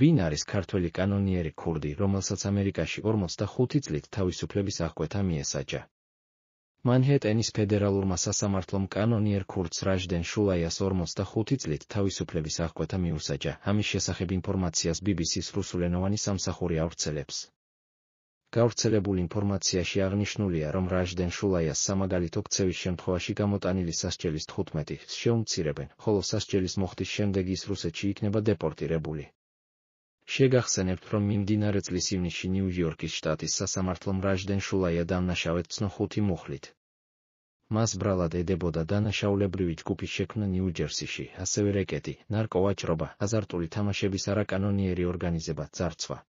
ვინ არის ქართველი კანონიერი ქურდი, რომელსაც ამერიკაში 45 წლით თავისუფლების აღკვეთა მიესაჯა? მანჰეტენის ფედერალურმა სასამართლომ კანონიერ ქურც რაჟდენ შულაიას 45 წლით თავისუფლების აღკვეთა მიუსაჯა. ამის შესახებ ინფორმაციას BBC-ს რუსულენოვანი სამსახური აღწელებს. გავრცელებული ინფორმაციაში აღნიშნულია, რომ რაჟდენ შულაიას სამაგალით ოქცევის შემთხვევაში გამოტანილი სასჯელის 15-ის შეუმცირებენ, ხოლო სასჯელის მოხდის შემდეგ ის რუსეთში იქნება დეპორტირებული. შეგახსენებთ, რომ მიმდინარე წლის ივნისში ნიუ-იორკის შტატის სასამართლომ რაჟდენ შულაია დამნაშავეთ ცნოხუთი მუხლით. მას ბრალად ედებოდა დანაშაულებრივი ჯგუფის შექმნა ნიუ-ჯერსიში, ასევე რეკეტი, ნარკოვაჭრობა, აზარტული თამაშების არაკანონიერი ორგანიზება, ძარცვა.